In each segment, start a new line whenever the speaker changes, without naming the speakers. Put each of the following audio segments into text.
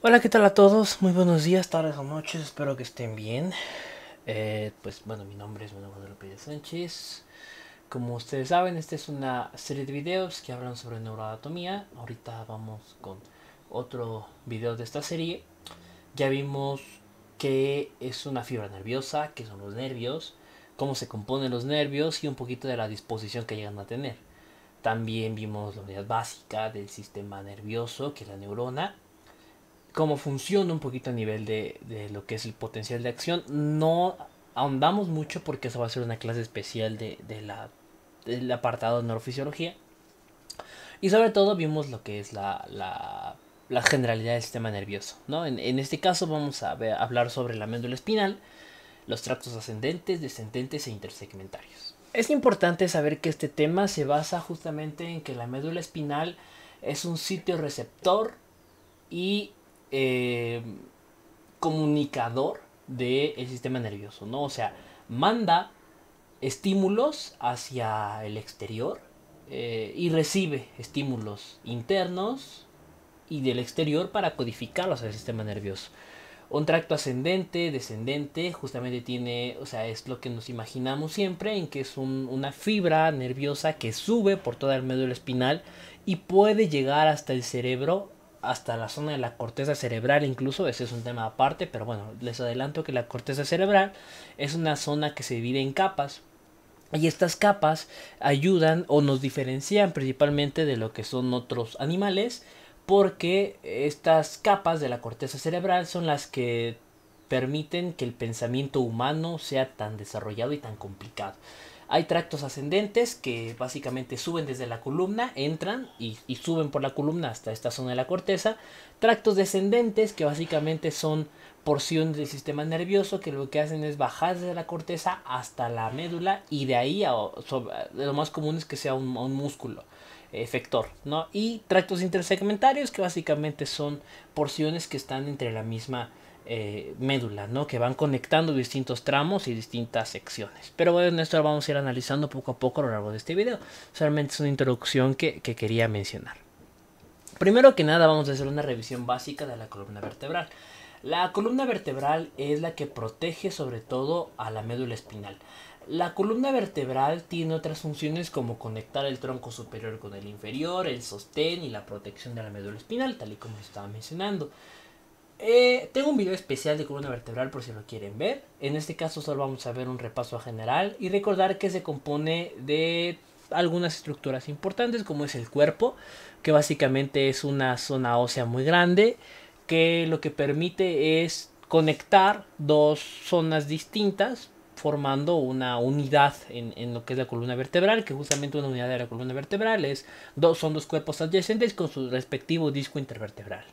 Hola, ¿qué tal a todos? Muy buenos días, tardes o noches, espero que estén bien. Eh, pues bueno, mi nombre es Manuel Guadalupe Sánchez. Como ustedes saben, esta es una serie de videos que hablan sobre neuroanatomía. Ahorita vamos con otro video de esta serie. Ya vimos qué es una fibra nerviosa, qué son los nervios, cómo se componen los nervios y un poquito de la disposición que llegan a tener. También vimos la unidad básica del sistema nervioso, que es la neurona cómo funciona un poquito a nivel de, de, lo que es el potencial de acción. No ahondamos mucho porque eso va a ser una clase especial de, de la, del apartado de neurofisiología. Y sobre todo vimos lo que es la, la, generalidad del sistema nervioso. ¿no? En, en este caso vamos a hablar sobre la médula espinal, los tractos ascendentes, descendentes e intersegmentarios. Es importante saber que este tema se basa justamente en que la médula espinal es un sitio receptor y eh, comunicador del sistema nervioso, ¿no? O sea, manda estímulos hacia el exterior eh, y recibe estímulos internos y del exterior para codificarlos al sistema nervioso. Un tracto ascendente, descendente, justamente tiene, o sea, es lo que nos imaginamos siempre, en que es una fibra nerviosa que sube por toda el del espinal y puede llegar hasta el cerebro hasta la zona de la corteza cerebral incluso, ese es un tema aparte, pero bueno, les adelanto que la corteza cerebral es una zona que se divide en capas y estas capas ayudan o nos diferencian principalmente de lo que son otros animales porque estas capas de la corteza cerebral son las que permiten que el pensamiento humano sea tan desarrollado y tan complicado. Hay tractos ascendentes que básicamente suben desde la columna, entran y, suben por la columna hasta esta zona de la corteza. Tractos descendentes que básicamente son porciones del sistema nervioso que lo que hacen es bajar desde la corteza hasta la médula y de ahí a, lo más común es que sea un, un músculo eh, efector, ¿no? Y tractos intersegmentarios que básicamente son porciones que están entre la misma eh, ...médula, Que van conectando distintos tramos y distintas secciones. Pero bueno, esto lo vamos a ir analizando poco a poco a lo largo de este video. Solamente es una introducción que, que quería mencionar. Primero que nada vamos a hacer una revisión básica de la columna vertebral. La columna vertebral es la que protege sobre todo a la médula espinal. La columna vertebral tiene otras funciones como conectar el tronco superior con el inferior, el sostén y la protección de la médula espinal, tal y como estaba mencionando. Eh, tengo un video especial de columna vertebral por si lo quieren ver. En este caso solo vamos a ver un repaso general y recordar que se compone de algunas estructuras importantes como es el cuerpo, que básicamente es una zona ósea muy grande, que lo que permite es conectar dos zonas distintas formando una unidad en, lo que es la columna vertebral, que justamente una unidad de la columna vertebral es dos, son dos cuerpos adyacentes con su respectivo disco intervertebral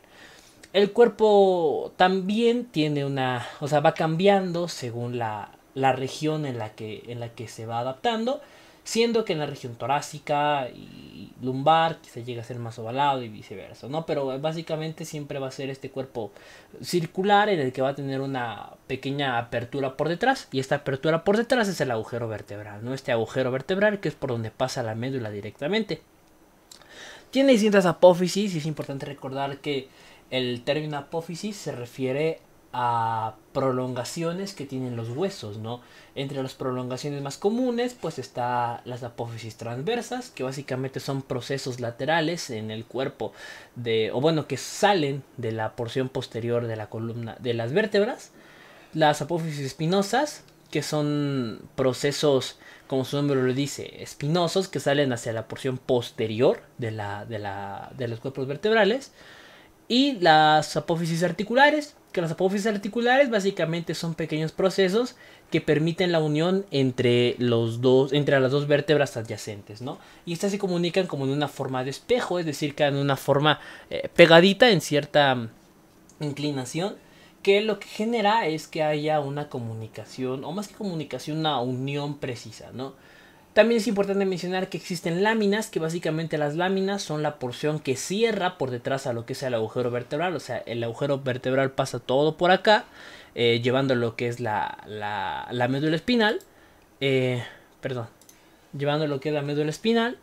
el cuerpo también tiene una, o sea, va cambiando según la, región en la, que, en la que se va adaptando, siendo que en la región torácica y lumbar quizá llega a ser más ovalado y viceversa, ¿no? Pero básicamente siempre va a ser este cuerpo circular en el que va a tener una pequeña apertura por detrás y esta apertura por detrás es el agujero vertebral, ¿no? Este agujero vertebral que es por donde pasa la médula directamente. Tiene distintas apófisis y es importante recordar que el término apófisis se refiere a prolongaciones que tienen los huesos, ¿no? Entre las prolongaciones más comunes, pues está las apófisis transversas, que básicamente son procesos laterales en el cuerpo de, o bueno, que salen de la porción posterior de la columna de las vértebras. Las apófisis espinosas, que son procesos, como su nombre lo dice, espinosos, que salen hacia la porción posterior de, de los cuerpos vertebrales y las apófisis articulares, que las apófisis articulares básicamente son pequeños procesos que permiten la unión entre los dos entre las dos vértebras adyacentes, ¿no? Y estas se comunican como en una forma de espejo, es decir, que en una forma eh, pegadita en cierta mm, inclinación que lo que genera es que haya una comunicación o más que comunicación una unión precisa, ¿no? También es importante mencionar que existen láminas, que básicamente las láminas son la porción que cierra por detrás a lo que es el agujero vertebral, o sea, el agujero vertebral pasa todo por acá, eh, llevando lo que es la, médula espinal, eh, perdón, llevando lo que es la médula espinal,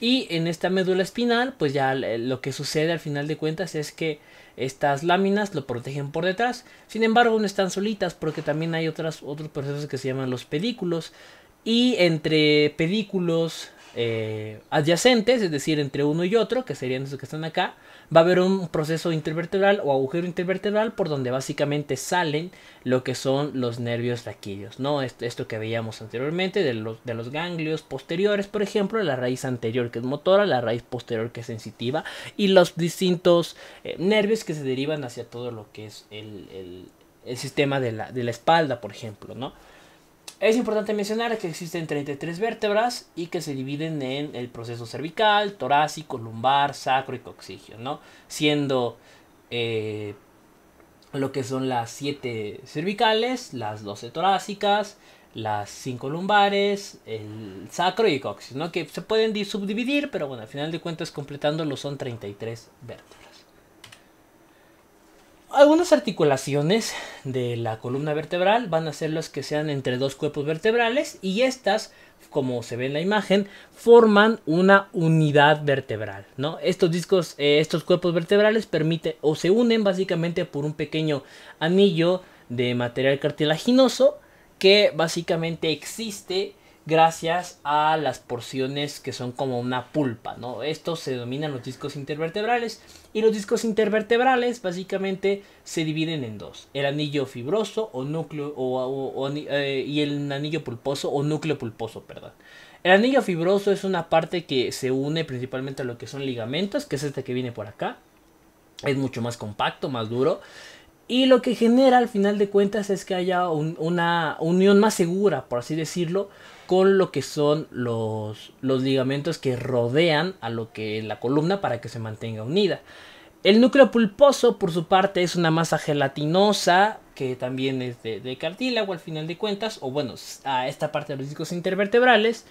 y en esta médula espinal, pues ya lo que sucede al final de cuentas es que estas láminas lo protegen por detrás. Sin embargo, no están solitas porque también hay otras, otros procesos que se llaman los pedículos, y entre pedículos eh, adyacentes, es decir, entre uno y otro, que serían esos que están acá, va a haber un proceso intervertebral o agujero intervertebral por donde básicamente salen lo que son los nervios raquillos, ¿no? Esto, que veíamos anteriormente de los, de los, ganglios posteriores, por ejemplo, la raíz anterior que es motora, la raíz posterior que es sensitiva y los distintos eh, nervios que se derivan hacia todo lo que es el, sistema de la, de la espalda, por ejemplo, ¿no? Es importante mencionar que existen 33 vértebras y que se dividen en el proceso cervical, torácico, lumbar, sacro y coxigio, ¿no? Siendo eh, lo que son las 7 cervicales, las 12 torácicas, las 5 lumbares, el sacro y coxis, ¿no? Que se pueden subdividir, pero bueno, al final de cuentas completándolo son 33 vértebras. Algunas articulaciones de la columna vertebral van a ser las que sean entre dos cuerpos vertebrales y estas, como se ve en la imagen, forman una unidad vertebral. ¿no? Estos discos, eh, estos cuerpos vertebrales permiten o se unen básicamente por un pequeño anillo de material cartilaginoso que básicamente existe gracias a las porciones que son como una pulpa, ¿no? Estos se denominan los discos intervertebrales y los discos intervertebrales básicamente se dividen en dos, el anillo fibroso o núcleo eh, y el anillo pulposo o núcleo pulposo, perdón. El anillo fibroso es una parte que se une principalmente a lo que son ligamentos, que es este que viene por acá. Es mucho más compacto, más duro. Y lo que genera al final de cuentas es que haya una unión más segura, por así decirlo, con lo que son los, los ligamentos que rodean a lo que es la columna para que se mantenga unida. El núcleo pulposo, por su parte, es una masa gelatinosa que también es de, de cartílago al final de cuentas, o bueno, a esta parte de los discos intervertebrales.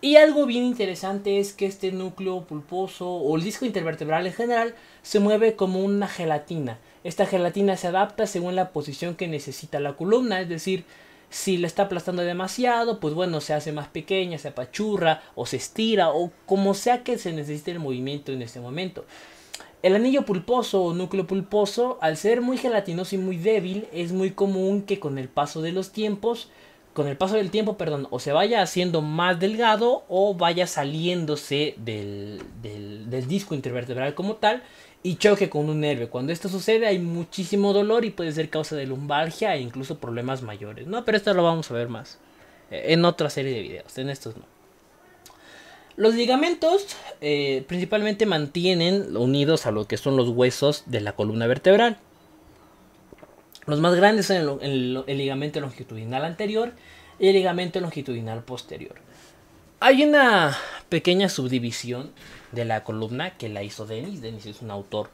Y algo bien interesante es que este núcleo pulposo o el disco intervertebral en general se mueve como una gelatina. Esta gelatina se adapta según la posición que necesita la columna, es decir, si la está aplastando demasiado, pues bueno, se hace más pequeña, se apachurra o se estira o como sea que se necesite el movimiento en este momento. El anillo pulposo o núcleo pulposo, al ser muy gelatinoso y muy débil, es muy común que con el paso de los tiempos, con el paso del tiempo, perdón, o se vaya haciendo más delgado o vaya saliéndose del disco intervertebral como tal y choque con un nervio. Cuando esto sucede hay muchísimo dolor y puede ser causa de lumbalgia e incluso problemas mayores, ¿no? Pero esto lo vamos a ver más eh, en otra serie de videos, en estos no. Los ligamentos eh, principalmente mantienen unidos a lo que son los huesos de la columna vertebral. Los más grandes son el ligamento longitudinal anterior y el ligamento longitudinal posterior. Hay una pequeña subdivisión de la columna que la hizo Denis. Denis es un autor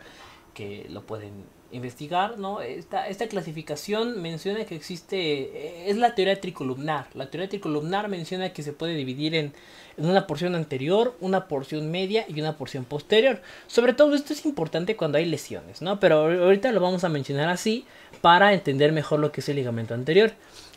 que lo pueden investigar, ¿no? Esta, clasificación menciona que existe, eh, es la teoría tricolumnar. La teoría tricolumnar menciona que se puede dividir en, una porción anterior, una porción media y una porción posterior. Sobre todo esto es importante cuando hay lesiones, ¿no? Pero ahorita lo vamos a mencionar así para entender mejor lo que es el ligamento anterior.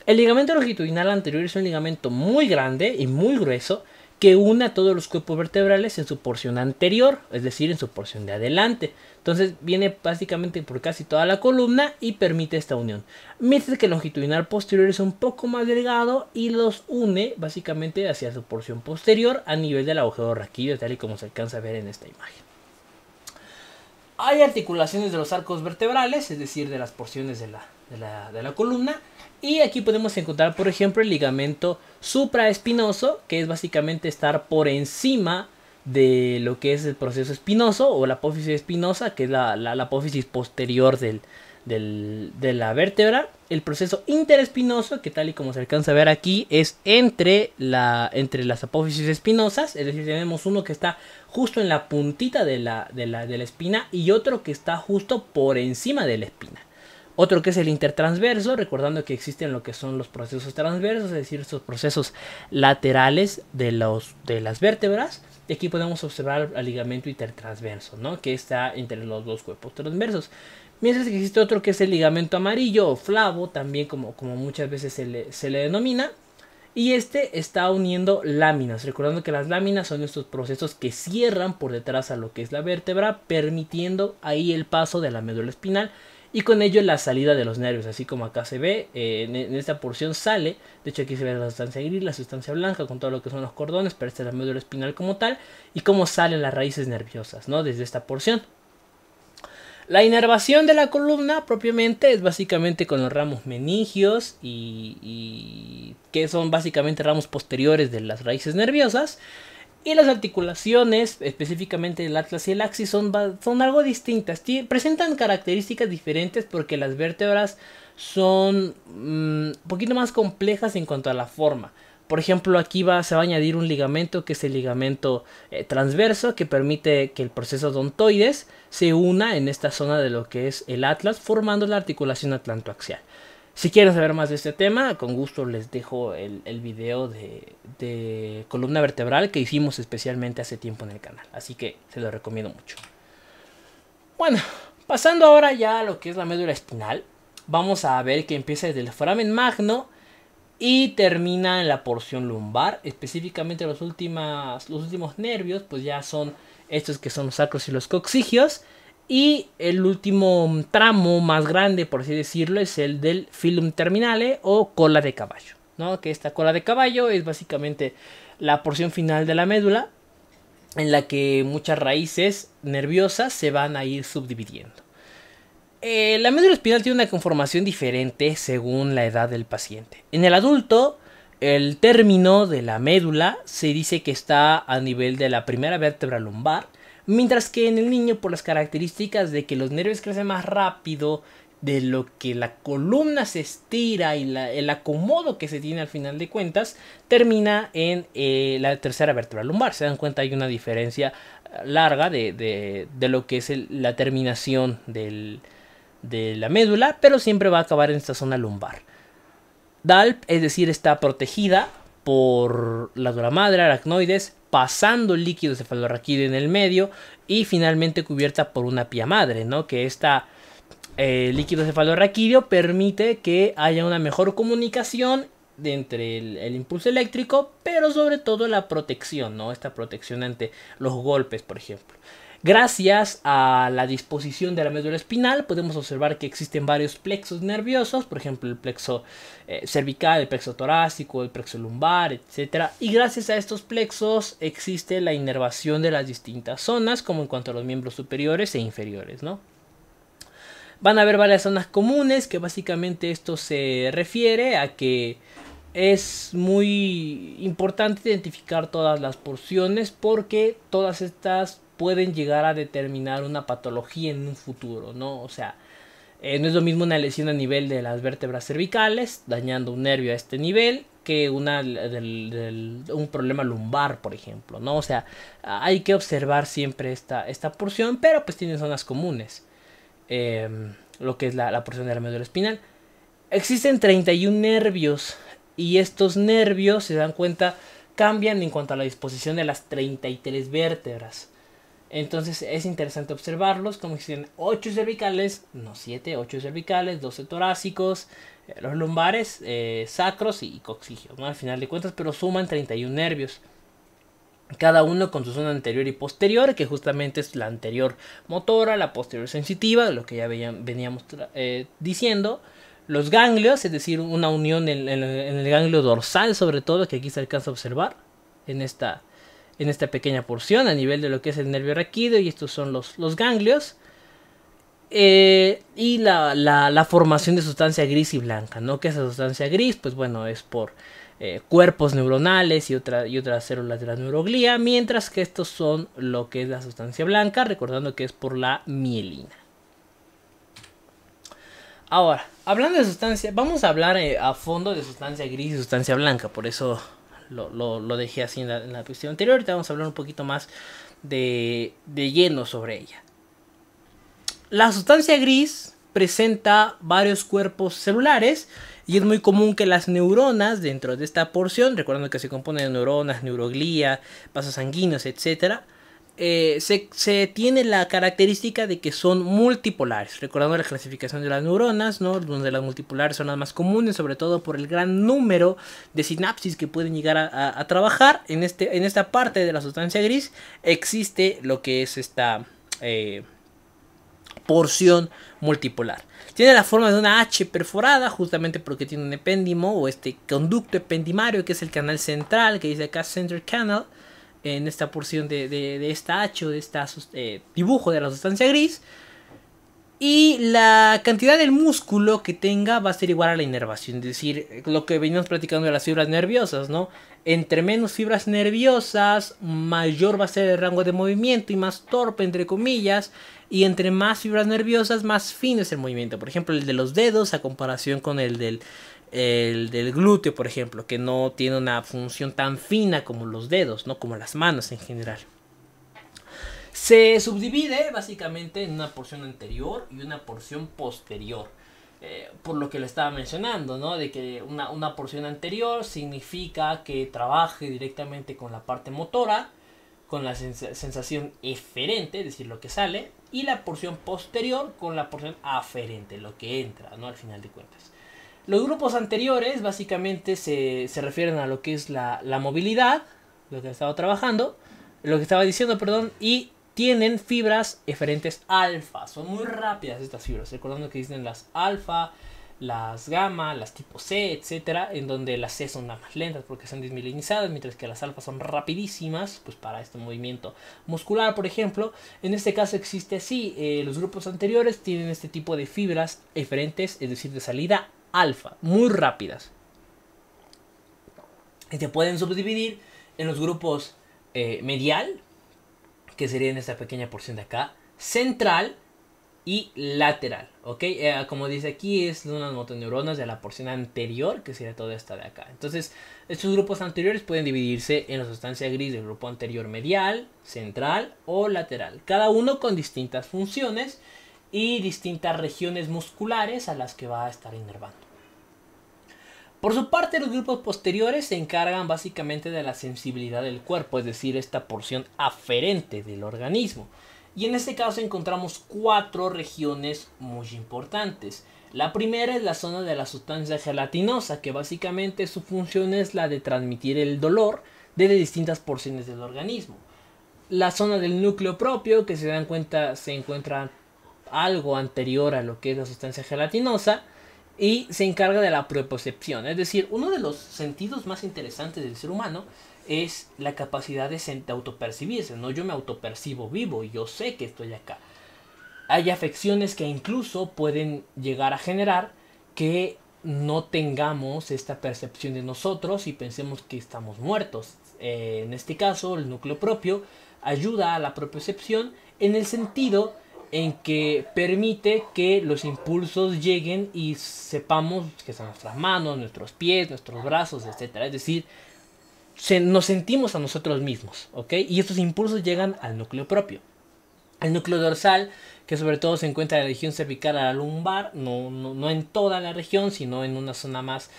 El ligamento longitudinal anterior es un ligamento muy grande y muy grueso que une a todos los cuerpos vertebrales en su porción anterior, es decir, en su porción de adelante. Entonces viene básicamente por casi toda la columna y permite esta unión. Mientras que el longitudinal posterior es un poco más delgado y los une básicamente hacia su porción posterior a nivel del agujero raquídeo, tal y como se alcanza a ver en esta imagen. Hay articulaciones de los arcos vertebrales, es decir, de las porciones de la, de la columna, y aquí podemos encontrar, por ejemplo, el ligamento supraespinoso, que es básicamente estar por encima de lo que es el proceso espinoso o la apófisis espinosa, que es la, apófisis posterior de la vértebra. El proceso interespinoso, que tal y como se alcanza a ver aquí, es entre, la, entre las apófisis espinosas, es decir, tenemos uno que está justo en la puntita de la, de la, de la espina y otro que está justo por encima de la espina. Otro que es el intertransverso, recordando que existen lo que son los procesos transversos, es decir, estos procesos laterales de, los, de las vértebras. Y aquí podemos observar el ligamento intertransverso, ¿no? que está entre los dos cuerpos transversos. Mientras que existe otro que es el ligamento amarillo o flavo, también como, como muchas veces se le, se le denomina. Y este está uniendo láminas, recordando que las láminas son estos procesos que cierran por detrás a lo que es la vértebra, permitiendo ahí el paso de la médula espinal y con ello la salida de los nervios, así como acá se ve, eh, en, esta porción sale, de hecho aquí se ve la sustancia gris, la sustancia blanca con todo lo que son los cordones, pero esta es la médula espinal como tal, y cómo salen las raíces nerviosas, ¿no? Desde esta porción. La inervación de la columna propiamente es básicamente con los ramos meningios y, y que son básicamente ramos posteriores de las raíces nerviosas y las articulaciones, específicamente el atlas y el axis, son, son algo distintas. presentan características diferentes porque las vértebras son un mm, poquito más complejas en cuanto a la forma. Por ejemplo, aquí se va a añadir un ligamento que es el ligamento eh, transverso que permite que el proceso odontoides se una en esta zona de lo que es el atlas formando la articulación atlantoaxial. Si quieren saber más de este tema, con gusto les dejo el, el video de, columna vertebral que hicimos especialmente hace tiempo en el canal. Así que se lo recomiendo mucho. Bueno, pasando ahora ya a lo que es la médula espinal, vamos a ver que empieza desde el foramen magno y termina en la porción lumbar. Específicamente los, últimas, los últimos nervios, pues ya son estos que son los sacros y los coccigios. Y el último tramo más grande, por así decirlo, es el del Filum Terminale o cola de caballo. ¿no? Que esta cola de caballo es básicamente la porción final de la médula en la que muchas raíces nerviosas se van a ir subdividiendo. Eh, la médula espinal tiene una conformación diferente según la edad del paciente. En el adulto, el término de la médula se dice que está a nivel de la primera vértebra lumbar Mientras que en el niño, por las características de que los nervios crecen más rápido, de lo que la columna se estira y el acomodo que se tiene al final de cuentas, termina en eh, la tercera vértebra lumbar. Se dan cuenta, hay una diferencia eh, larga de, lo que es la terminación de la médula, pero siempre va a acabar en esta zona lumbar. DALP, es decir, está protegida por la dura madre, aracnoides, pasando el líquido cefalorraquídeo en el medio y finalmente cubierta por una pía madre, ¿no? Que esta eh, líquido cefalorraquídeo permite que haya una mejor comunicación entre el, el, impulso eléctrico, pero sobre todo la protección, ¿no? Esta protección ante los golpes, por ejemplo. Gracias a la disposición de la médula espinal podemos observar que existen varios plexos nerviosos, por ejemplo el plexo eh, cervical, el plexo torácico, el plexo lumbar, etc. Y gracias a estos plexos existe la inervación de las distintas zonas, como en cuanto a los miembros superiores e inferiores, ¿no? Van a haber varias zonas comunes que básicamente esto se refiere a que es muy importante identificar todas las porciones porque todas estas pueden llegar a determinar una patología en un futuro, ¿no? O sea, eh, no es lo mismo una lesión a nivel de las vértebras cervicales, dañando un nervio a este nivel, que una, un problema lumbar, por ejemplo, ¿no? O sea, hay que observar siempre esta, esta porción, pero pues tienen zonas comunes, em, lo que es la, la porción de la médula espinal. Existen 31 nervios y estos nervios, se dan cuenta, cambian en cuanto a la disposición de las 33 vértebras. Entonces es interesante observarlos, como existen 8 cervicales, no 7, 8 cervicales, 12 torácicos, eh, los lumbares, eh, sacros y coxigio. al final de cuentas, pero suman 31 nervios. Cada uno con su zona anterior y posterior, que justamente es la anterior motora, la posterior sensitiva, lo que ya veníamos eh, diciendo. Los ganglios, es decir, una unión en, en el ganglio dorsal sobre todo, que aquí se alcanza a observar en esta en esta pequeña porción a nivel de lo que es el nervio raquídeo y estos son los, los ganglios. Eh, y la, formación de sustancia gris y blanca, ¿no? Que esa sustancia gris, pues bueno, es por eh, cuerpos neuronales y, y otras células de la neuroglía, mientras que estos son lo que es la sustancia blanca, recordando que es por la mielina. Ahora, hablando de sustancia, vamos a hablar eh, a fondo de sustancia gris y sustancia blanca, por eso lo, dejé así en la, en anterior. vamos a hablar un poquito más de, de lleno sobre ella. La sustancia gris presenta varios cuerpos celulares y es muy común que las neuronas dentro de esta porción, recordando que se compone de neuronas, neuroglía, vasos sanguíneos, etcétera, eh, se, tiene la característica de que son multipolares, recordando la clasificación de las neuronas, donde las multipolares son las más comunes, sobre todo por el gran número de sinapsis que pueden llegar a, trabajar. En, este, en esta parte de la sustancia gris existe lo que es esta eh, porción multipolar. Tiene la forma de una H perforada, justamente porque tiene un epéndimo o este conducto ependimario, que es el canal central, que dice acá Center Canal, en esta porción de, de, de esta hacho, de este dibujo de la sustancia gris. Y la cantidad del músculo que tenga va a ser igual a la inervación, es decir, lo que veníamos platicando de las fibras nerviosas, ¿no? Entre menos fibras nerviosas, mayor va a ser el rango de movimiento y más torpe, entre comillas, y entre más fibras nerviosas, más fino es el movimiento. Por ejemplo, el de los dedos a comparación con el del el del glúteo, por ejemplo, que no tiene una función tan fina como los dedos, no como las manos en general. Se subdivide básicamente en una porción anterior y una porción posterior. Eh, por lo que le estaba mencionando, ¿no? De que una, porción anterior significa que trabaje directamente con la parte motora, con la sensación eferente, es decir, lo que sale, y la porción posterior con la porción aferente, lo que entra, ¿no? Al final de cuentas. Los grupos anteriores básicamente se, refieren a lo que es la, movilidad, lo que estaba trabajando, lo que estaba diciendo, perdón, y tienen fibras eferentes alfa. Son muy rápidas estas fibras, recordando que dicen las alfa, las gamma, las tipo C, etcétera, en donde las C son las más lentas porque son desmilinizadas, mientras que las alfa son rapidísimas, pues para este movimiento muscular, por ejemplo. En este caso existe así, eh, los grupos anteriores tienen este tipo de fibras eferentes, es decir, de salida alfa, muy rápidas. Y se pueden subdividir en los grupos eh, medial, que en esta pequeña porción de acá, central y lateral, ¿ok? Eh, como dice aquí, es unas motoneuronas de la porción anterior, que sería toda esta de acá. Entonces, estos grupos anteriores pueden dividirse en la sustancia gris del grupo anterior medial, central o lateral, cada uno con distintas funciones y distintas regiones musculares a las que va a estar inervando. Por su parte, los grupos posteriores se encargan básicamente de la sensibilidad del cuerpo, es decir, esta porción aferente del organismo. Y en este caso encontramos cuatro regiones muy importantes. La primera es la zona de la sustancia gelatinosa, que básicamente su función es la de transmitir el dolor desde distintas porciones del organismo. La zona del núcleo propio, que se dan cuenta se encuentra algo anterior a lo que es la sustancia gelatinosa, y se encarga de la propiocepción. Es decir, uno de los sentidos más interesantes del ser humano es la capacidad de, autopercibirse. No, yo me autopercibo vivo y yo sé que estoy acá. Hay afecciones que incluso pueden llegar a generar que no tengamos esta percepción de nosotros y pensemos que estamos muertos. Eh, en este caso, el núcleo propio ayuda a la propiocepción en el sentido en que permite que los impulsos lleguen y sepamos que son nuestras manos, nuestros pies, nuestros brazos, etc. Es decir, nos sentimos a nosotros mismos, ¿ok? Y estos impulsos llegan al núcleo propio. El núcleo dorsal, que sobre todo se encuentra en la región cervical a la lumbar, no, no en toda la región, sino en una zona más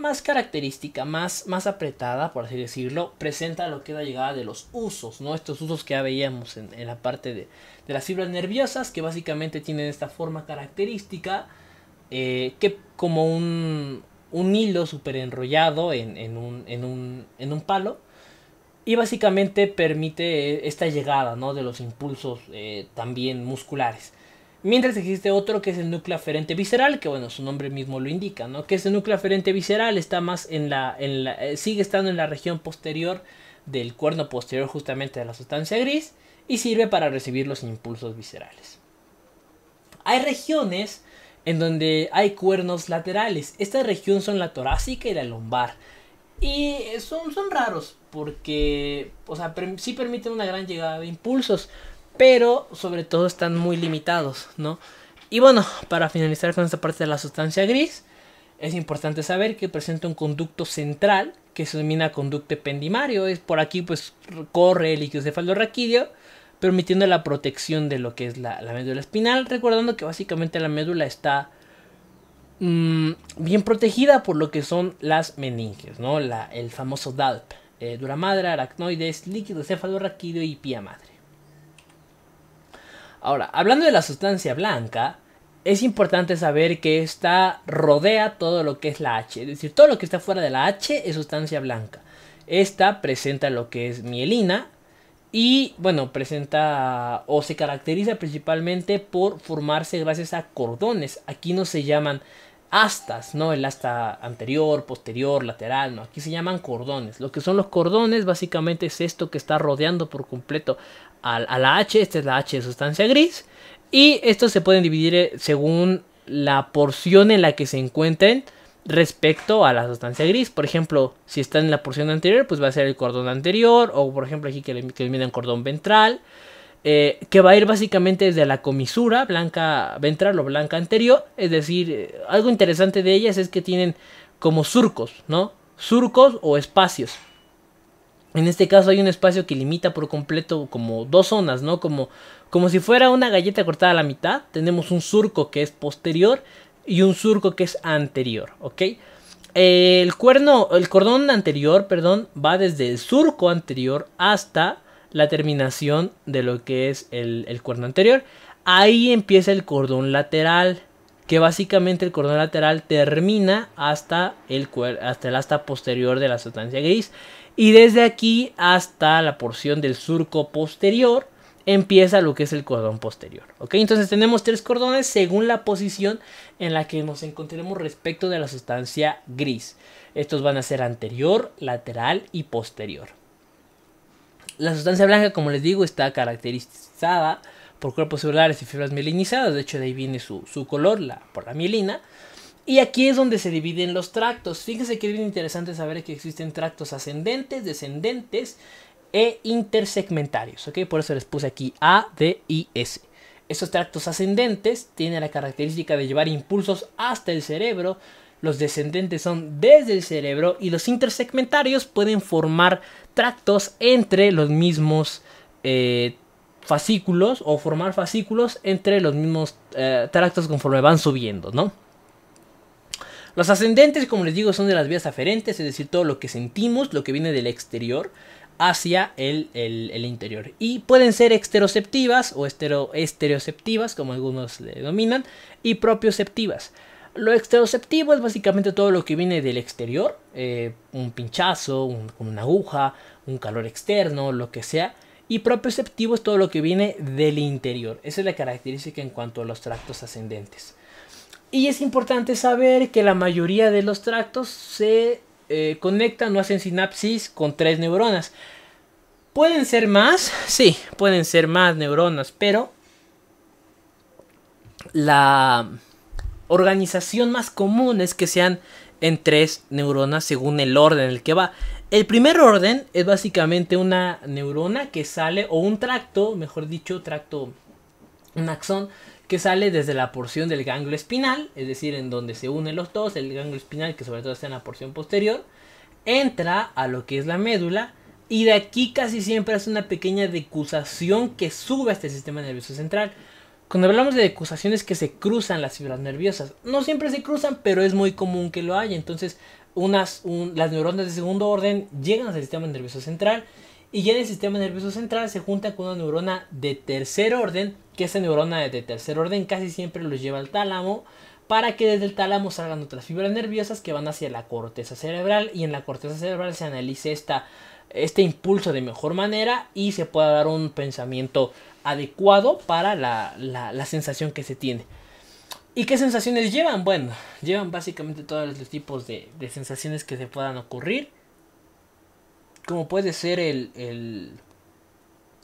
más característica, más, más apretada, por así decirlo, presenta lo que es la llegada de los usos, ¿no? Estos usos que ya veíamos en, la parte de, las fibras nerviosas, que básicamente tienen esta forma característica, eh, que como un, hilo súper enrollado en, en, un, palo, y básicamente permite esta llegada, De los impulsos eh, también musculares. Mientras existe otro que es el núcleo aferente visceral, que bueno, su nombre mismo lo indica, ¿no? Que ese núcleo aferente visceral está más en la, eh, sigue estando en la región posterior del cuerno posterior justamente de la sustancia gris y sirve para recibir los impulsos viscerales. Hay regiones en donde hay cuernos laterales. Esta región son la torácica y la lumbar. Y eh, son, son raros porque, o sea, sí permiten una gran llegada de impulsos pero sobre todo están muy limitados, ¿no? Y bueno, para finalizar con esta parte de la sustancia gris, es importante saber que presenta un conducto central que se denomina conducto pendimario. por aquí pues corre el líquido cefalorraquídeo, permitiendo la protección de lo que es la, médula espinal, recordando que básicamente la médula está mm, bien protegida por lo que son las meninges, ¿no? La, el famoso DALP, eh, dura madre, aracnoides, líquido cefalorraquídeo y pía madre. Ahora, hablando de la sustancia blanca, es importante saber que esta rodea todo lo que es la H, es decir, todo lo que está fuera de la H es sustancia blanca. Esta presenta lo que es mielina y bueno, presenta o se caracteriza principalmente por formarse gracias a cordones. Aquí no se llaman astas, ¿no? El asta anterior, posterior, lateral, ¿no? Aquí se llaman cordones. Lo que son los cordones básicamente es esto que está rodeando por completo a, la H, esta es la H de sustancia gris, y estos se pueden dividir eh, según la porción en la que se encuentren respecto a la sustancia gris. Por ejemplo, si está en la porción anterior, pues va a ser el cordón anterior, o por ejemplo aquí que le cordón ventral, eh, que va a ir básicamente desde la comisura blanca ventral o blanca anterior. Es decir, eh, algo interesante de ellas es que tienen como surcos, ¿no? Surcos o espacios. En este caso hay un espacio que limita por completo como dos zonas, ¿no? Como, como si fuera una galleta cortada a la mitad. Tenemos un surco que es posterior y un surco que es anterior, ¿ok? El cuerno, el cordón anterior, perdón, va desde el surco anterior hasta la terminación de lo que es el, el cuerno anterior. Ahí empieza el cordón lateral, que básicamente el cordón lateral termina hasta el, hasta el asta posterior de la sustancia gris. Y desde aquí hasta la porción del surco posterior empieza lo que es el cordón posterior. Entonces tenemos tres cordones según la posición en la que nos encontremos respecto de la sustancia gris. Estos van a ser anterior, lateral y posterior. La sustancia blanca, como les digo, está caracterizada por cuerpos celulares y fibras mielinizadas. De hecho, de ahí viene su, su color, la, por la mielina. Y aquí es donde se dividen los tractos. Fíjense que es bien interesante saber que existen tractos ascendentes, descendentes e intersegmentarios. Por eso les puse aquí A, D y S. Estos tractos ascendentes tienen la característica de llevar impulsos hasta el cerebro. Los descendentes son desde el cerebro y los intersegmentarios pueden formar tractos entre los mismos eh, fascículos o formar fascículos entre los mismos eh, tractos conforme van subiendo, ¿no? Los ascendentes, como les digo, son de las vías aferentes, es decir, todo lo que sentimos, lo que viene del exterior hacia el, interior. Y pueden ser exteroceptivas o estero, estereoceptivas, como algunos le denominan, y propioceptivas. Lo exteroceptivo es básicamente todo lo que viene del exterior, eh, un pinchazo, una aguja, un calor externo, lo que sea. Y propioceptivo es todo lo que viene del interior. Esa es la característica en cuanto a los tractos ascendentes. Y es importante saber que la mayoría de los tractos se eh, conectan o hacen sinapsis con tres neuronas. ¿Pueden ser más? Sí, pueden ser más neuronas, pero la organización más común es que sean en tres neuronas según el orden en el que va. El primer orden es básicamente una neurona que sale, o un tracto, mejor dicho, tracto, un axón, que sale desde la porción del ganglio espinal, es decir, en donde se unen los dos, el ganglio espinal que sobre todo está en la porción posterior, entra a lo que es la médula y de aquí casi siempre hace una pequeña decusación que sube hasta el este sistema nervioso central. Cuando hablamos de decusaciones que se cruzan las fibras nerviosas. No siempre se cruzan, pero es muy común que lo haya. Entonces, unas, las neuronas de segundo orden llegan al sistema nervioso central y ya en el sistema nervioso central se junta con una neurona de tercer orden, que esa neurona de tercer orden casi siempre los lleva al tálamo, para que desde el tálamo salgan otras fibras nerviosas que van hacia la corteza cerebral y en la corteza cerebral se analice este impulso de mejor manera y se pueda dar un pensamiento adecuado para la, sensación que se tiene. ¿Y qué sensaciones llevan? Bueno, llevan básicamente todos los tipos de, de sensaciones que se puedan ocurrir como puede ser el,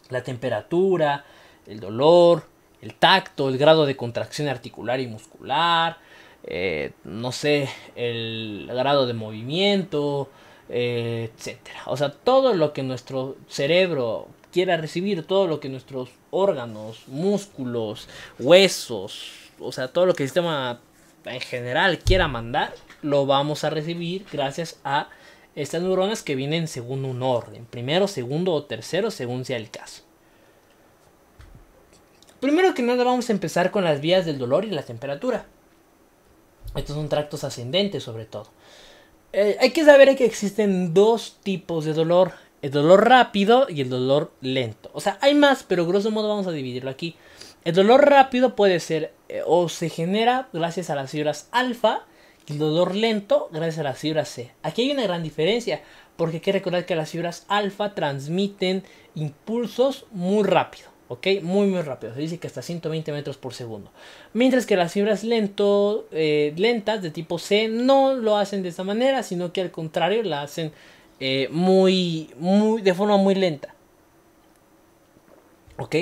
la temperatura, el dolor, el tacto, el grado de contracción articular y muscular, eh, no sé, el grado de movimiento, etc. Eh, etcétera. O sea, todo lo que nuestro cerebro quiera recibir, todo lo que nuestros órganos, músculos, huesos, o sea, todo lo que el sistema en general quiera mandar, lo vamos a recibir gracias a estas neuronas que vienen según un orden, primero, segundo o tercero, según sea el caso. Primero que nada vamos a empezar con las vías del dolor y la temperatura. Estos son tractos ascendentes sobre todo. Eh, hay que saber que existen dos tipos de dolor. El dolor rápido y el dolor lento. O sea, hay más, pero grosso modo vamos a dividirlo aquí. El dolor rápido puede ser eh, o se genera gracias a las fibras alfa el dolor lento gracias a las fibras C. Aquí hay una gran diferencia, porque hay que recordar que las fibras alfa transmiten impulsos muy rápido, ¿ok? Muy, muy rápido. Se dice que hasta 120 metros por segundo. Mientras que las fibras lento, eh, lentas de tipo C no lo hacen de esta manera, sino que al contrario la hacen eh, muy, muy, de forma muy lenta. ¿Ok?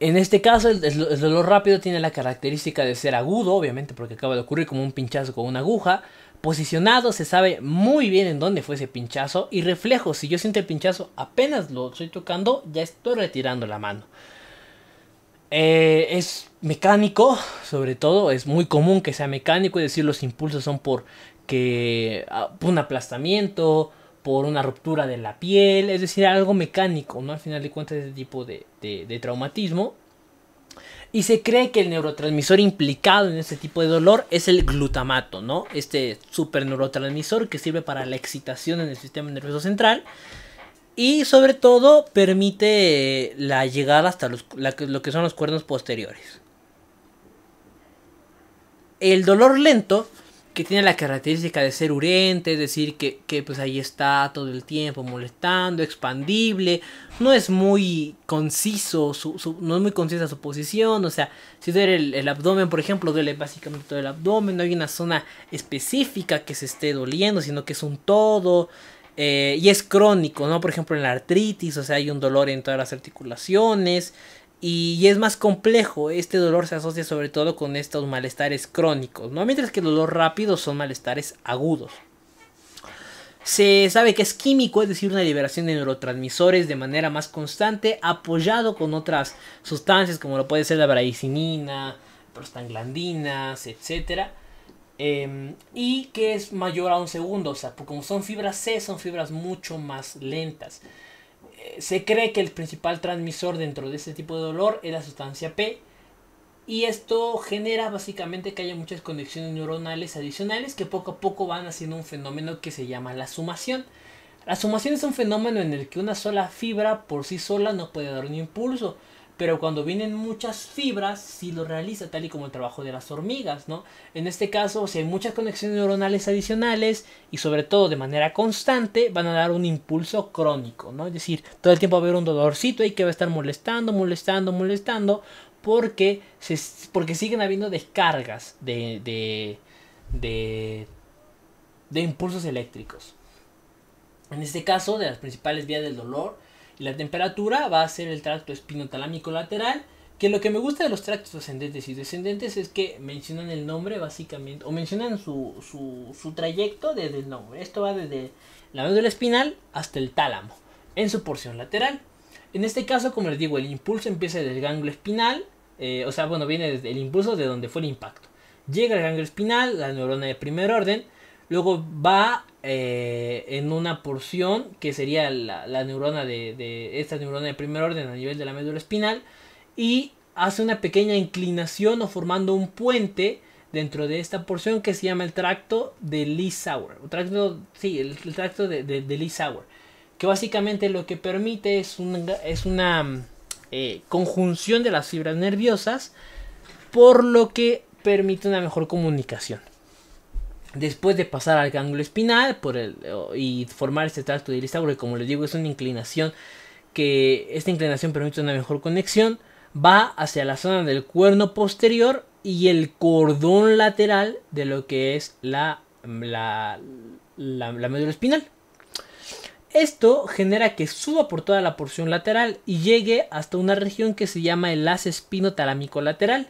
En este caso, el, dolor rápido tiene la característica de ser agudo, obviamente, porque acaba de ocurrir como un pinchazo con una aguja. Posicionado, se sabe muy bien en dónde fue ese pinchazo. Y reflejo, si yo siento el pinchazo, apenas lo estoy tocando, ya estoy retirando la mano. Eh, es mecánico, sobre todo, es muy común que sea mecánico, es decir, los impulsos son por que, ah, un aplastamiento, por una ruptura de la piel, es decir, algo mecánico, ¿no? Al final de cuentas, ese tipo de, traumatismo. Y se cree que el neurotransmisor implicado en este tipo de dolor es el glutamato, ¿no? Este super neurotransmisor que sirve para la excitación en el sistema nervioso central. Y sobre todo permite la llegada hasta lo que son los cuernos posteriores. El dolor lento que tiene la característica de ser urente, es decir, que, pues ahí está todo el tiempo molestando, expandible, no es muy conciso, su, no es muy concisa su posición, o sea, si duele el, el, abdomen, por ejemplo, duele básicamente todo el abdomen, no hay una zona específica que se esté doliendo, sino que es un todo, eh, y es crónico, ¿no? Por ejemplo, en la artritis, o sea, hay un dolor en todas las articulaciones, y, es más complejo. Este dolor se asocia sobre todo con estos malestares crónicos, ¿no? Mientras que el dolor rápido son malestares agudos. Se sabe que es químico, es decir, una liberación de neurotransmisores de manera más constante, apoyado con otras sustancias como lo puede ser la bradicinina, prostaglandinas, etc. Em, y que es mayor a un segundo, o sea, como son fibras C, son fibras mucho más lentas se cree que el principal transmisor dentro de este tipo de dolor es la sustancia P. Y esto genera básicamente que haya muchas conexiones neuronales adicionales que poco a poco van haciendo un fenómeno que se llama la sumación. La sumación es un fenómeno en el que una sola fibra por sí sola no puede dar un impulso, pero cuando vienen muchas fibras, si lo realiza, tal y como el trabajo de las hormigas, ¿no? En este caso, si hay muchas conexiones neuronales adicionales y sobre todo de manera constante, van a dar un impulso crónico, ¿no? Es decir, todo el tiempo va a haber un dolorcito ahí que va a estar molestando, molestando, molestando, porque, porque siguen habiendo descargas de, de, de impulsos eléctricos. En este caso, de las principales vías del dolor, y la temperatura va a ser el tracto espinotalámico lateral. Que lo que me gusta de los tractos ascendentes y descendentes es que mencionan el nombre básicamente, o mencionan su, su, trayecto desde el nombre. Esto va desde la médula espinal hasta el tálamo, en su porción lateral. En este caso, como les digo, el impulso empieza desde el ganglio espinal, eh, o sea, bueno, viene desde el impulso de donde fue el impacto. Llega al ganglio espinal, la neurona de primer orden, Luego va eh, en una porción que sería la, neurona de, esta neurona de primer orden a nivel de la médula espinal y hace una pequeña inclinación o formando un puente dentro de esta porción que se llama el tracto de Lee Sauer. tracto, sí, el, tracto de, Que básicamente lo que permite es, es una eh, conjunción de las fibras nerviosas, por lo que permite una mejor comunicación después de pasar al ángulo espinal por el, y formar este tracto Porque como les digo es una inclinación que esta inclinación permite una mejor conexión, va hacia la zona del cuerno posterior y el cordón lateral de lo que es la, la, la, médula espinal. Esto genera que suba por toda la porción lateral y llegue hasta una región que se llama el haz espinotalámico lateral.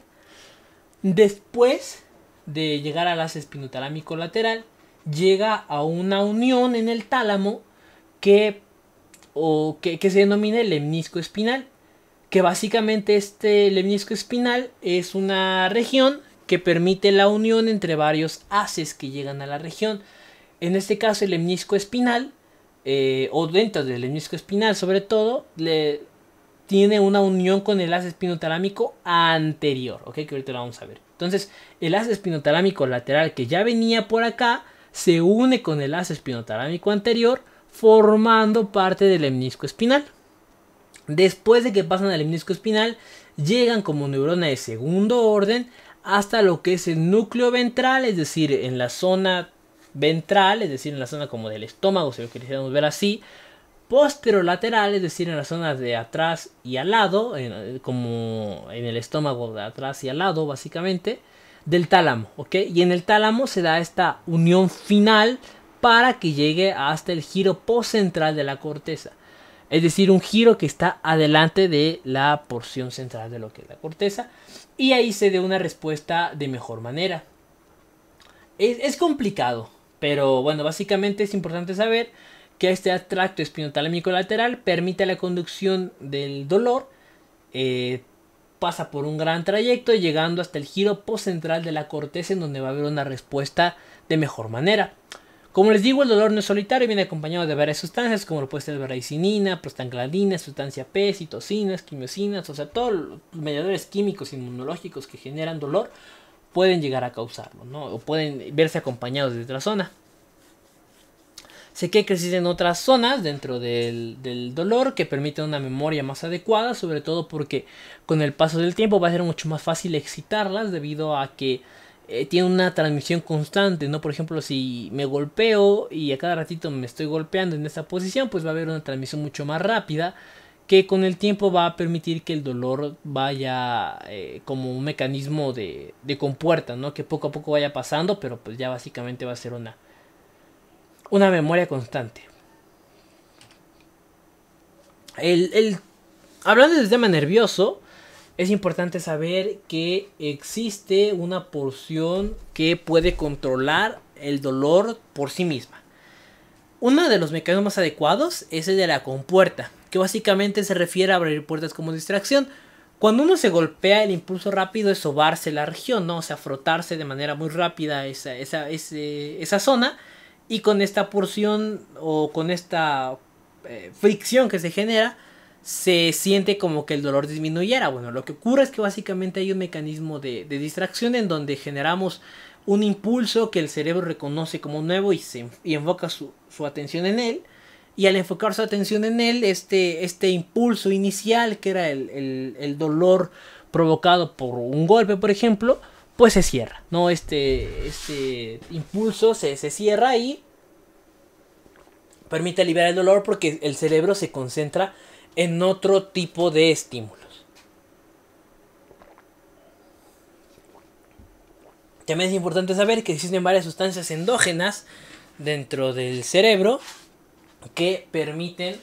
Después de llegar al la espinotalámico lateral, llega a una unión en el tálamo que, o que, se denomina el lemnisco espinal. Que básicamente este lemnisco espinal es una región que permite la unión entre varios haces que llegan a la región. En este caso el lemnisco espinal, eh, o dentro del lemnisco espinal sobre todo, le, tiene una unión con el haz espinotalámico anterior, Que ahorita lo vamos a ver. Entonces, el haz espinotalámico lateral que ya venía por acá se une con el haz espinotalámico anterior formando parte del hemnisco espinal. Después de que pasan al hemnisco espinal, llegan como neurona de segundo orden hasta lo que es el núcleo ventral, es decir, en la zona ventral, es decir, en la zona como del estómago, si lo quisiéramos ver así, posterolateral, es decir, en las zonas de atrás y al lado, como en el estómago de atrás y al lado, básicamente, del tálamo, ¿ok? Y en el tálamo se da esta unión final para que llegue hasta el giro postcentral de la corteza. Es decir, un giro que está adelante de la porción central de lo que es la corteza. Y ahí se dé una respuesta de mejor manera. Es, es complicado, pero bueno, básicamente es importante saber que este tracto espinotalámico lateral permite la conducción del dolor, eh, pasa por un gran trayecto llegando hasta el giro postcentral de la corteza en donde va a haber una respuesta de mejor manera. Como les digo, el dolor no es solitario, viene acompañado de varias sustancias como lo puede ser veracinina, prostaglandina, sustancia P, citocinas, quimiosinas, o sea, todos los mediadores químicos inmunológicos que generan dolor pueden llegar a causarlo, ¿no? O pueden verse acompañados de otra zona. Sé que existen otras zonas dentro del, dolor que permiten una memoria más adecuada, sobre todo porque con el paso del tiempo va a ser mucho más fácil excitarlas debido a que eh, tiene una transmisión constante, ¿no? Por ejemplo, si me golpeo y a cada ratito me estoy golpeando en esta posición, pues va a haber una transmisión mucho más rápida que con el tiempo va a permitir que el dolor vaya eh, como un mecanismo de, de compuerta, ¿no? Que poco a poco vaya pasando, pero pues ya básicamente va a ser una una memoria constante. El, hablando del sistema nervioso, es importante saber que existe una porción que puede controlar el dolor por sí misma. Uno de los mecanismos adecuados es el de la compuerta, que básicamente se refiere a abrir puertas como distracción. Cuando uno se golpea, el impulso rápido es sobarse la región, ¿no? o sea, frotarse de manera muy rápida esa, esa, esa zona y con esta porción o con esta eh, fricción que se genera, se siente como que el dolor disminuyera. Bueno, lo que ocurre es que básicamente hay un mecanismo de, distracción en donde generamos un impulso que el cerebro reconoce como nuevo y, se, enfoca su, atención en él. Y al enfocar su atención en él, este, este impulso inicial, que era el dolor provocado por un golpe, por ejemplo, pues se cierra, ¿no? Este, este impulso se, se cierra y permite liberar el dolor porque el cerebro se concentra en otro tipo de estímulos. También es importante saber que existen varias sustancias endógenas dentro del cerebro que permiten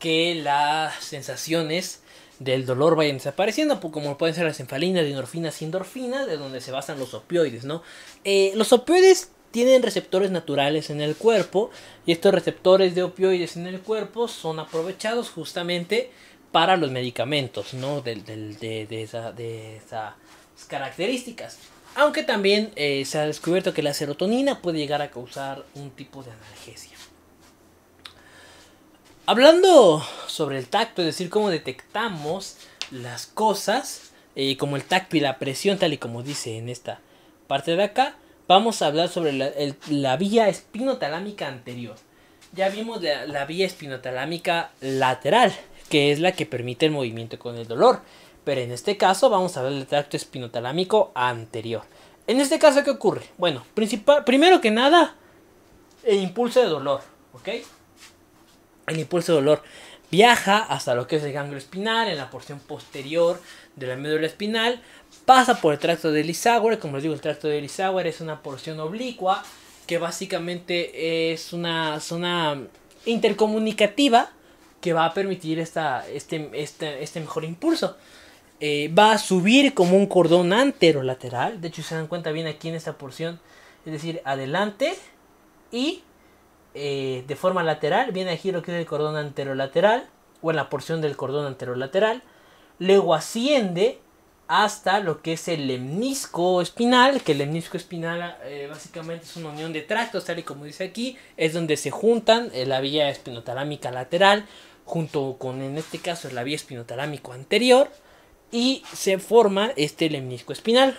que las sensaciones del dolor vayan desapareciendo, como pueden ser las enfalinas, dinorfinas y endorfinas, de donde se basan los opioides, ¿no? Eh, los opioides tienen receptores naturales en el cuerpo y estos receptores de opioides en el cuerpo son aprovechados justamente para los medicamentos, ¿no? De, esas características. Aunque también eh, se ha descubierto que la serotonina puede llegar a causar un tipo de analgesia. Hablando sobre el tacto, es decir, cómo detectamos las cosas, eh, como el tacto y la presión, tal y como dice en esta parte de acá, vamos a hablar sobre la, vía espinotalámica anterior. Ya vimos la, vía espinotalámica lateral, que es la que permite el movimiento con el dolor, pero en este caso vamos a hablar del tacto espinotalámico anterior. En este caso, ¿qué ocurre? Bueno, principal, primero que nada, el impulso de dolor, ¿ok? El impulso de dolor viaja hasta lo que es el ganglio espinal, en la porción posterior de la médula espinal, pasa por el tracto del Isauer, como les digo, el tracto del Isauer es una porción oblicua que básicamente es una zona intercomunicativa que va a permitir esta, este, este, este mejor impulso. Eh, va a subir como un cordón anterolateral, de hecho se dan cuenta bien aquí en esta porción, es decir, adelante y eh, de forma lateral, viene aquí lo que es el cordón anterolateral, o en la porción del cordón anterolateral, luego asciende hasta lo que es el lemnisco espinal, que el lemnisco espinal eh, básicamente es una unión de tractos, tal y como dice aquí, es donde se juntan eh, la vía espinotalámica lateral junto con en este caso la vía espinotalámico anterior y se forma este lemnisco espinal.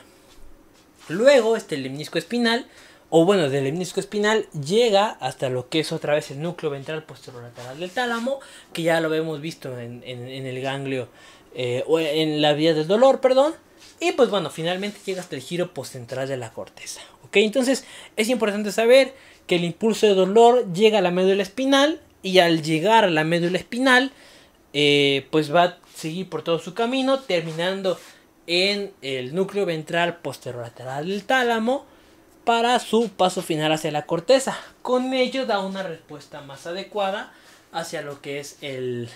Luego este lemnisco espinal o bueno, del menisco espinal, llega hasta lo que es otra vez el núcleo ventral posterolateral del tálamo, que ya lo hemos visto en, el ganglio, eh, o en la vía del dolor, perdón. Y pues bueno, finalmente llega hasta el giro postcentral de la corteza. Entonces es importante saber que el impulso de dolor llega a la médula espinal y al llegar a la médula espinal, eh, pues va a seguir por todo su camino, terminando en el núcleo ventral posterolateral del tálamo para su paso final hacia la corteza. Con ello da una respuesta más adecuada hacia lo que es el,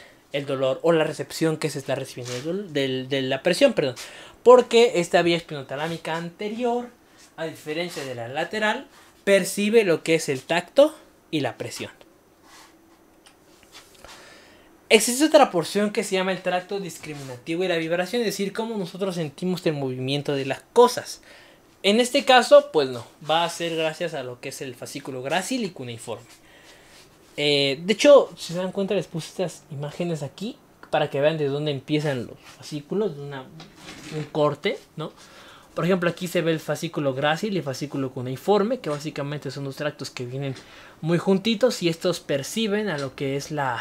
dolor o la recepción que se está recibiendo del, de la presión, Porque esta vía espinotalámica anterior, a diferencia de la lateral, percibe lo que es el tacto y la presión. Existe otra porción que se llama el tracto discriminativo y la vibración, es decir, cómo nosotros sentimos el movimiento de las cosas. En este caso, pues no, va a ser gracias a lo que es el fascículo grácil y cuneiforme. Eh, de hecho, si se dan cuenta, les puse estas imágenes aquí para que vean de dónde empiezan los fascículos, un corte, ¿no? Por ejemplo, aquí se ve el fascículo grácil y el fascículo cuneiforme, que básicamente son dos tractos que vienen muy juntitos y estos perciben a lo que es la,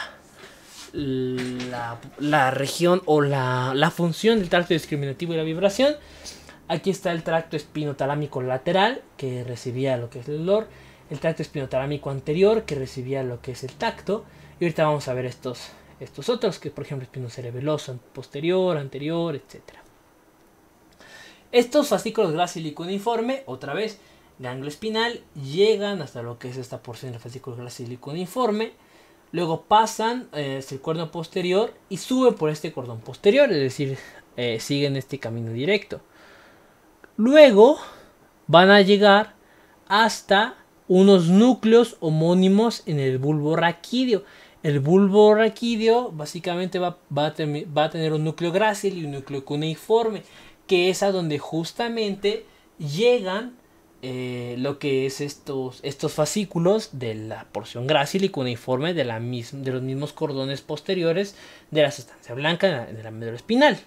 la, región o la, la función del tracto discriminativo y la vibración. Aquí está el tracto espinotalámico lateral, que recibía lo que es el olor, el tracto espinotalámico anterior, que recibía lo que es el tacto, y ahorita vamos a ver estos, estos otros, que por ejemplo espino cerebeloso, posterior, anterior, etc. Estos fascículos y uniforme, otra vez, de ángulo espinal, llegan hasta lo que es esta porción del fascículo y luego pasan eh, el cuerno posterior y suben por este cordón posterior, es decir, eh, siguen este camino directo. Luego van a llegar hasta unos núcleos homónimos en el bulbo raquídeo. El bulbo raquídeo básicamente va, a a tener un núcleo grácil y un núcleo cuneiforme, que es a donde justamente llegan eh, lo que es estos, estos fascículos de la porción grácil y cuneiforme de, la de los mismos cordones posteriores de la sustancia blanca de la, médula espinal.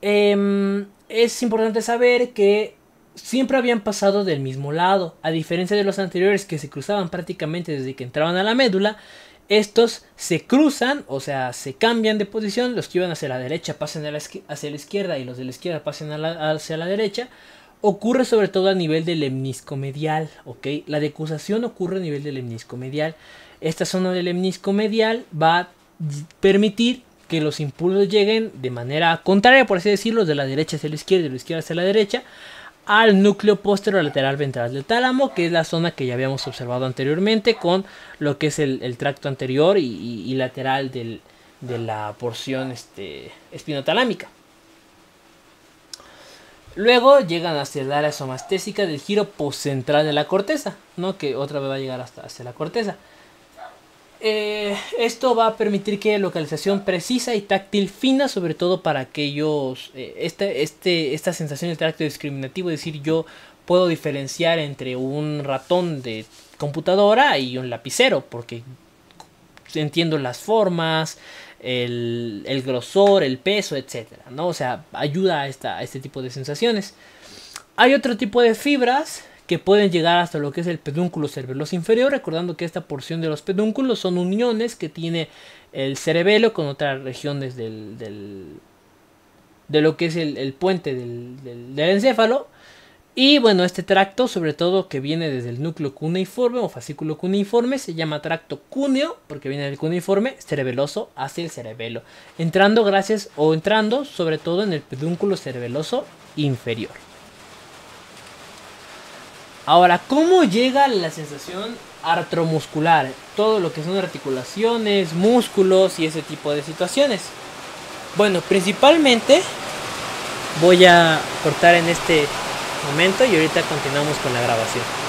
Em, es importante saber que siempre habían pasado del mismo lado, a diferencia de los anteriores que se cruzaban prácticamente desde que entraban a la médula, estos se cruzan, o sea, se cambian de posición, los que iban hacia la derecha pasan hacia la izquierda y los de la izquierda pasan hacia la derecha, ocurre sobre todo a nivel del hemnisco medial, ¿ok? La decusación ocurre a nivel del hemnisco medial. Esta zona del hemnisco medial va a permitir que los impulsos lleguen de manera contraria, por así decirlo, de la derecha hacia la izquierda y de la izquierda hacia la derecha, al núcleo posterior lateral ventral del tálamo, que es la zona que ya habíamos observado anteriormente con lo que es el, tracto anterior y, lateral de la porción este, espinotalámica. Luego llegan hacia la área somastésica del giro postcentral de la corteza, ¿no? que otra vez va a llegar hasta la corteza. Eh, esto va a permitir que localización precisa y táctil fina, sobre todo para aquellos, eh, este, este, esta sensación de tacto discriminativo, es decir, yo puedo diferenciar entre un ratón de computadora y un lapicero, porque entiendo las formas, el, grosor, el peso, etc. ¿no? O sea, ayuda a, a este tipo de sensaciones. Hay otro tipo de fibras que pueden llegar hasta lo que es el pedúnculo cerebeloso inferior, recordando que esta porción de los pedúnculos son uniones que tiene el cerebelo con otras regiones del, de lo que es el, puente del, encéfalo. Y bueno, este tracto, sobre todo que viene desde el núcleo cuneiforme o fascículo cuneiforme, se llama tracto cuneo, porque viene del cuneiforme cerebeloso hacia el cerebelo, entrando gracias o entrando sobre todo en el pedúnculo cerebeloso inferior. Ahora, ¿cómo llega la sensación artromuscular? Todo lo que son articulaciones, músculos y ese tipo de situaciones. Bueno, principalmente voy a cortar en este momento y ahorita continuamos con la grabación.